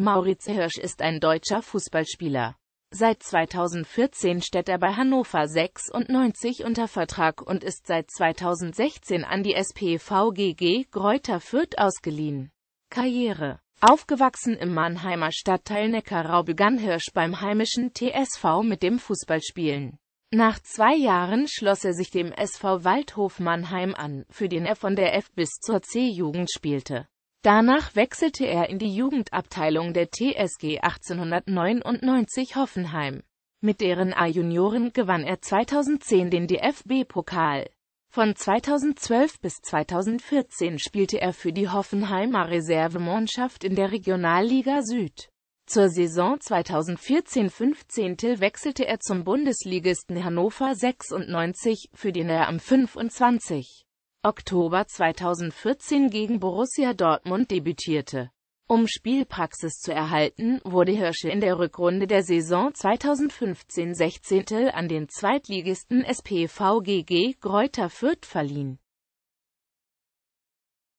Mauritz Hirsch ist ein deutscher Fußballspieler. Seit 2014 steht er bei Hannover 96 unter Vertrag und ist seit 2016 an die SPVGG Greuther Fürth ausgeliehen. Karriere Aufgewachsen im Mannheimer Stadtteil Neckarau begann Hirsch beim heimischen TSV mit dem Fußballspielen. Nach zwei Jahren schloss er sich dem SV Waldhof Mannheim an, für den er von der F bis zur C-Jugend spielte. Danach wechselte er in die Jugendabteilung der TSG 1899 Hoffenheim. Mit deren A-Junioren gewann er 2010 den DFB-Pokal. Von 2012 bis 2014 spielte er für die Hoffenheimer Reservemannschaft in der Regionalliga Süd. Zur Saison 2014-15 wechselte er zum Bundesligisten Hannover 96, für den er am 25. Oktober 2014 gegen Borussia Dortmund debütierte. Um Spielpraxis zu erhalten, wurde Hirsche in der Rückrunde der Saison 2015-16 an den Zweitligisten SPVgg Greuther Fürth verliehen